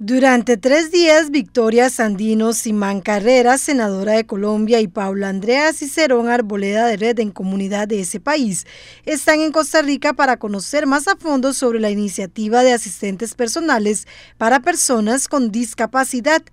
Durante tres días, Victoria Sandino Simán Carrera, senadora de Colombia, y Paula Andrea Cicerón Arboleda de Red en Comunidad de ese país, están en Costa Rica para conocer más a fondo sobre la iniciativa de asistentes personales para personas con discapacidad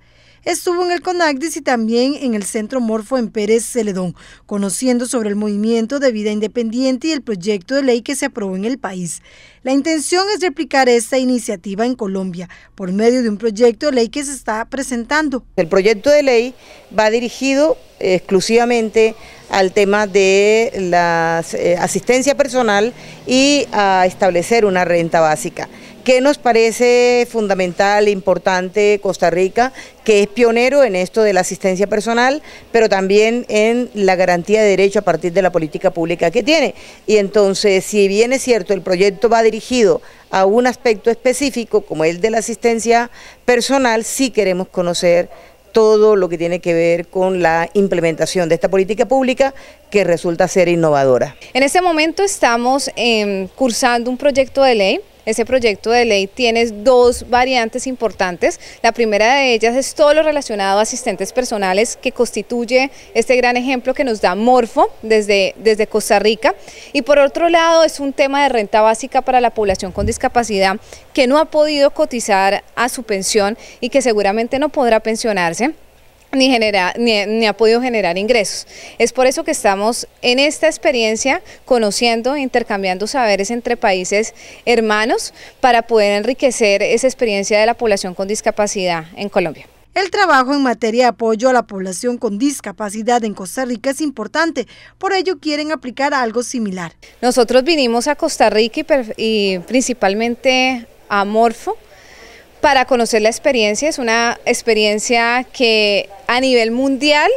estuvo en el CONACDIS y también en el Centro Morfo en Pérez Celedón, conociendo sobre el movimiento de vida independiente y el proyecto de ley que se aprobó en el país. La intención es replicar esta iniciativa en Colombia por medio de un proyecto de ley que se está presentando. El proyecto de ley va dirigido exclusivamente al tema de la eh, asistencia personal y a establecer una renta básica que nos parece fundamental, e importante Costa Rica, que es pionero en esto de la asistencia personal, pero también en la garantía de derecho a partir de la política pública que tiene? Y entonces, si bien es cierto, el proyecto va dirigido a un aspecto específico como el de la asistencia personal, sí queremos conocer todo lo que tiene que ver con la implementación de esta política pública que resulta ser innovadora. En este momento estamos em, cursando un proyecto de ley ese proyecto de ley tiene dos variantes importantes. La primera de ellas es todo lo relacionado a asistentes personales que constituye este gran ejemplo que nos da Morfo desde, desde Costa Rica. Y por otro lado es un tema de renta básica para la población con discapacidad que no ha podido cotizar a su pensión y que seguramente no podrá pensionarse ni, ni, ha podido generar ingresos. Es por eso que estamos en esta experiencia conociendo, e intercambiando saberes entre países hermanos para poder enriquecer esa experiencia de la población con discapacidad en Colombia. El trabajo en materia de apoyo a la población con discapacidad en Costa Rica es importante, por ello quieren aplicar algo similar. Nosotros vinimos a Costa Rica y principalmente a Morfo para conocer la experiencia. Es una experiencia que a nivel mundial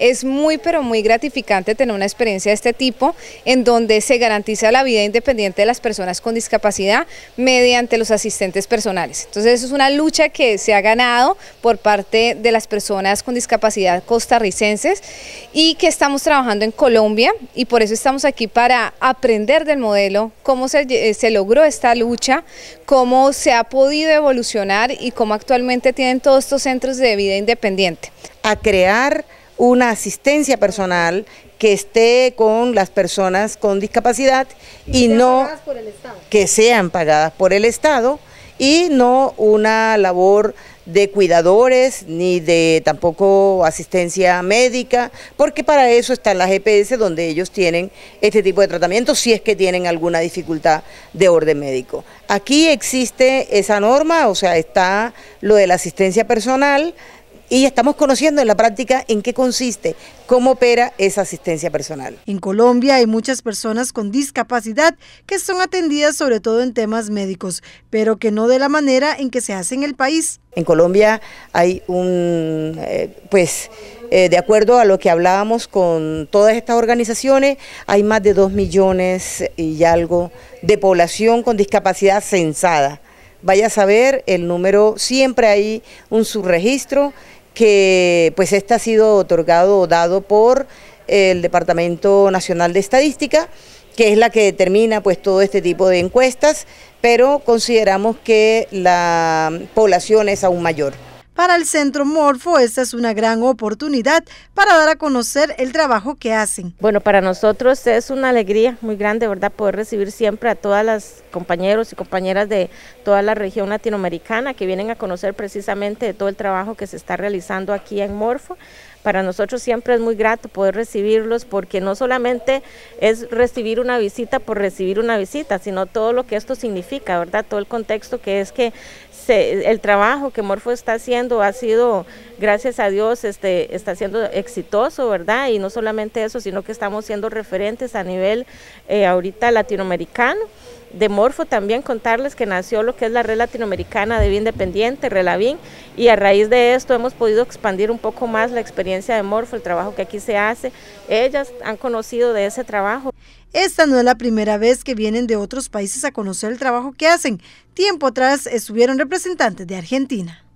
es muy pero muy gratificante tener una experiencia de este tipo en donde se garantiza la vida independiente de las personas con discapacidad mediante los asistentes personales. Entonces es una lucha que se ha ganado por parte de las personas con discapacidad costarricenses y que estamos trabajando en Colombia y por eso estamos aquí para aprender del modelo, cómo se, eh, se logró esta lucha, cómo se ha podido evolucionar y cómo actualmente tienen todos estos centros de vida independiente. A crear una asistencia personal que esté con las personas con discapacidad y, no que sean pagadas por el Estado y no una labor de cuidadores ni de tampoco asistencia médica, porque para eso están las gps e donde ellos tienen este tipo de tratamiento si es que tienen alguna dificultad de orden médico. Aquí existe esa norma, o sea, está lo de la asistencia personal, y estamos conociendo en la práctica en qué consiste, cómo opera esa asistencia personal. En Colombia hay muchas personas con discapacidad que son atendidas sobre todo en temas médicos, pero que no de la manera en que se hace en el país. En Colombia hay un, eh, pues, eh, de acuerdo a lo que hablábamos con todas estas organizaciones, hay más de dos millones y algo de población con discapacidad censada. Vaya a saber, el número, siempre hay un subregistro que pues este ha sido otorgado o dado por el Departamento Nacional de Estadística, que es la que determina pues todo este tipo de encuestas, pero consideramos que la población es aún mayor. Para el Centro Morfo, esta es una gran oportunidad para dar a conocer el trabajo que hacen. Bueno, para nosotros es una alegría muy grande, ¿verdad?, poder recibir siempre a todas las compañeros y compañeras de toda la región latinoamericana que vienen a conocer precisamente todo el trabajo que se está realizando aquí en Morfo. Para nosotros siempre es muy grato poder recibirlos porque no solamente es recibir una visita por recibir una visita, sino todo lo que esto significa, ¿verdad? Todo el contexto que es que el trabajo que Morfo está haciendo ha sido, gracias a Dios, este, está siendo exitoso, ¿verdad? Y no solamente eso, sino que estamos siendo referentes a nivel eh, ahorita latinoamericano de Morfo también contarles que nació lo que es la red latinoamericana de Independiente, Relavín, y a raíz de esto hemos podido expandir un poco más la experiencia de Morfo, el trabajo que aquí se hace. Ellas han conocido de ese trabajo. Esta no es la primera vez que vienen de otros países a conocer el trabajo que hacen. Tiempo atrás estuvieron representantes de Argentina.